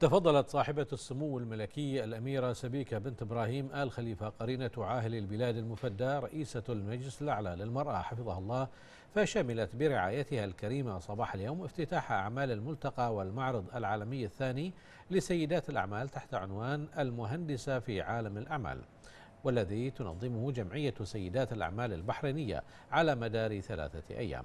تفضلت صاحبة السمو الملكي الأميرة سبيكة بنت إبراهيم آل خليفة قرينة عاهل البلاد المفدى رئيسة المجلس الأعلى للمرأة حفظها الله فشملت برعايتها الكريمة صباح اليوم افتتاح أعمال الملتقى والمعرض العالمي الثاني لسيدات الأعمال تحت عنوان المهندسة في عالم الأعمال والذي تنظمه جمعية سيدات الأعمال البحرينية على مدار ثلاثة أيام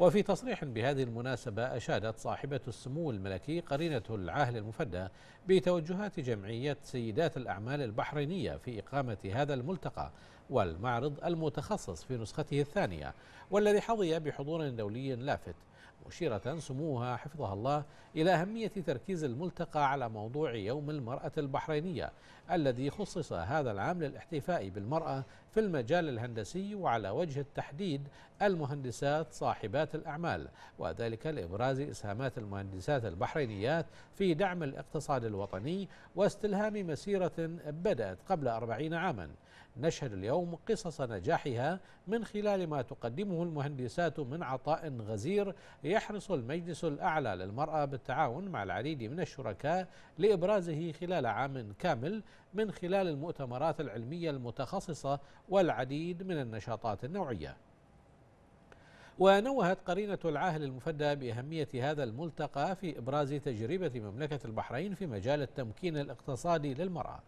وفي تصريح بهذه المناسبة أشادت صاحبة السمو الملكي قرينة العاهل المفدى بتوجهات جمعية سيدات الأعمال البحرينية في إقامة هذا الملتقى والمعرض المتخصص في نسخته الثانية والذي حظي بحضور دولي لافت مشيرة سموها حفظها الله إلى أهمية تركيز الملتقى على موضوع يوم المرأة البحرينية الذي خصص هذا العام للاحتفاء بالمرأة في المجال الهندسي وعلى وجه التحديد المهندسات صاحبات الأعمال وذلك لإبراز إسهامات المهندسات البحرينيات في دعم الاقتصاد الوطني واستلهام مسيرة بدأت قبل أربعين عاما نشهد اليوم قصص نجاحها من خلال ما تقدمه المهندسات من عطاء غزير يحرص المجلس الأعلى للمرأة بالتعاون مع العديد من الشركاء لإبرازه خلال عام كامل من خلال المؤتمرات العلمية المتخصصة والعديد من النشاطات النوعية ونوهت قرينة العاهل المفدى بأهمية هذا الملتقى في إبراز تجربة مملكة البحرين في مجال التمكين الاقتصادي للمرأة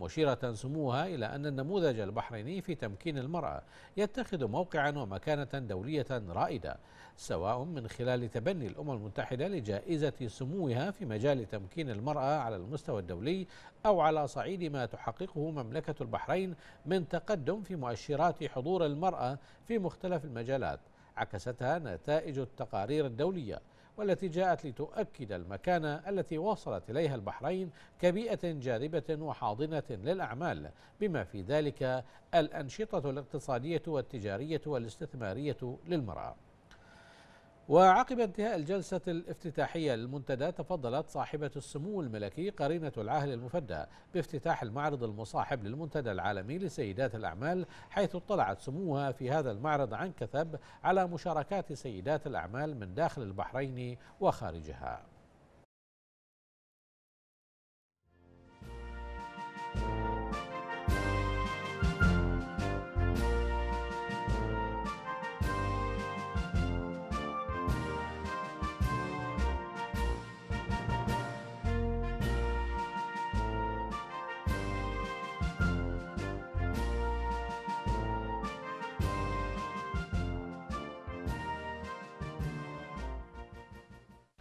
مشيرة سموها إلى أن النموذج البحريني في تمكين المرأة يتخذ موقعا ومكانة دولية رائدة سواء من خلال تبني الأمم المتحدة لجائزة سموها في مجال تمكين المرأة على المستوى الدولي أو على صعيد ما تحققه مملكة البحرين من تقدم في مؤشرات حضور المرأة في مختلف المجالات عكستها نتائج التقارير الدوليه والتي جاءت لتؤكد المكانة التي وصلت إليها البحرين كبيئة جاذبة وحاضنة للأعمال بما في ذلك الأنشطة الاقتصادية والتجارية والاستثمارية للمرأة وعقب انتهاء الجلسة الافتتاحية للمنتدى تفضلت صاحبة السمو الملكي قرينة العهل المفدى بافتتاح المعرض المصاحب للمنتدى العالمي لسيدات الأعمال حيث اطلعت سموها في هذا المعرض عن كثب على مشاركات سيدات الأعمال من داخل البحرين وخارجها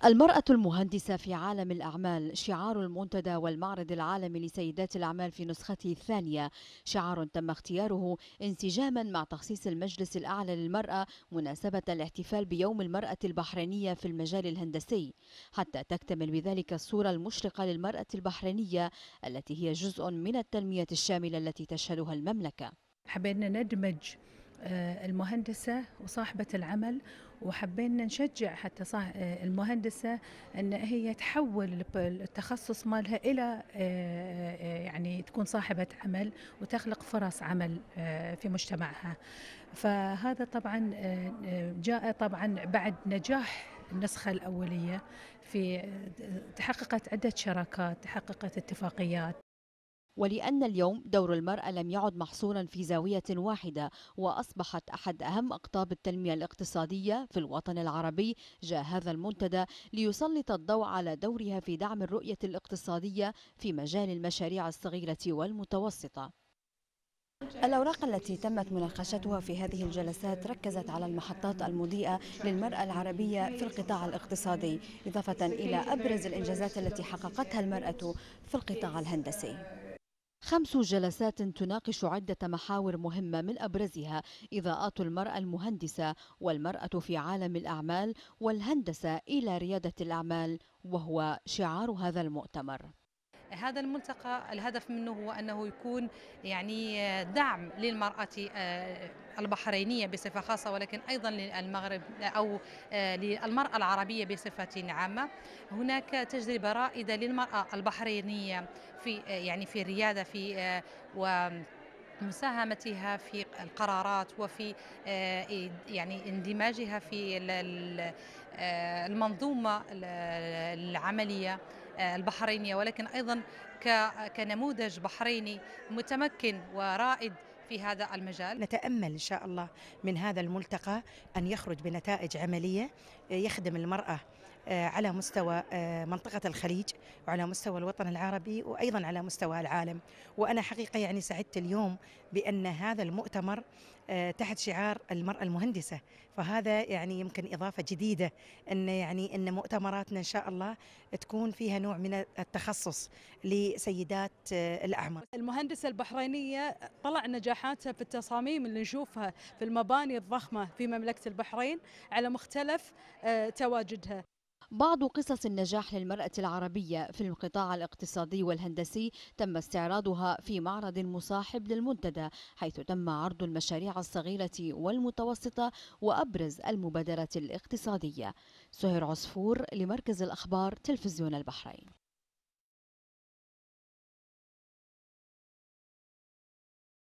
المرأة المهندسة في عالم الأعمال شعار المنتدى والمعرض العالمي لسيدات الأعمال في نسخته الثانية شعار تم اختياره انسجاما مع تخصيص المجلس الأعلى للمرأة مناسبة الاحتفال بيوم المرأة البحرينية في المجال الهندسي حتى تكتمل بذلك الصورة المشرقة للمرأة البحرينية التي هي جزء من التنمية الشاملة التي تشهدها المملكة حبينا ندمج آه، المهندسة وصاحبة العمل وحبينا نشجع حتى صاح آه، المهندسة أن هي تحول التخصص مالها إلى آه، يعني تكون صاحبة عمل وتخلق فرص عمل في مجتمعها فهذا طبعا جاء طبعا بعد نجاح النسخة الأولية في تحققت عدة شراكات تحققت اتفاقيات ولأن اليوم دور المرأة لم يعد محصورا في زاوية واحدة وأصبحت أحد أهم أقطاب التنمية الاقتصادية في الوطن العربي جاء هذا المنتدى ليسلط الضوء على دورها في دعم الرؤية الاقتصادية في مجال المشاريع الصغيرة والمتوسطة الأوراق التي تمت مناقشتها في هذه الجلسات ركزت على المحطات المضيئة للمرأة العربية في القطاع الاقتصادي إضافة إلى أبرز الإنجازات التي حققتها المرأة في القطاع الهندسي خمس جلسات تناقش عدة محاور مهمة من أبرزها إضاءات المرأة المهندسة والمرأة في عالم الأعمال والهندسة إلى ريادة الأعمال وهو شعار هذا المؤتمر هذا الملتقى الهدف منه هو انه يكون يعني دعم للمراه آه، البحرينية بصفة خاصة ولكن أيضا للمغرب أو آه، للمرأة العربية بصفة عامة هناك تجربة رائدة للمرأة البحرينية في آه، يعني في الريادة في آه، و مساهمتها في القرارات وفي يعني اندماجها في المنظومة العملية البحرينية ولكن أيضا كنموذج بحريني متمكن ورائد في هذا المجال نتأمل إن شاء الله من هذا الملتقى أن يخرج بنتائج عملية يخدم المرأة آه، على مستوى آه، منطقة الخليج وعلى مستوى الوطن العربي وأيضا على مستوى العالم وأنا حقيقة يعني سعدت اليوم بأن هذا المؤتمر آه، تحت شعار المرأة المهندسة فهذا يعني يمكن إضافة جديدة أن يعني أن مؤتمراتنا إن شاء الله تكون فيها نوع من التخصص لسيدات الأعمار المهندسة البحرينية طلع نجاحاتها في التصاميم اللي نشوفها في المباني الضخمة في مملكة البحرين على مختلف تواجدها بعض قصص النجاح للمرأة العربية في القطاع الاقتصادي والهندسي تم استعراضها في معرض مصاحب للمنتدى حيث تم عرض المشاريع الصغيرة والمتوسطة وأبرز المبادرات الاقتصادية سهر عصفور لمركز الأخبار تلفزيون البحرين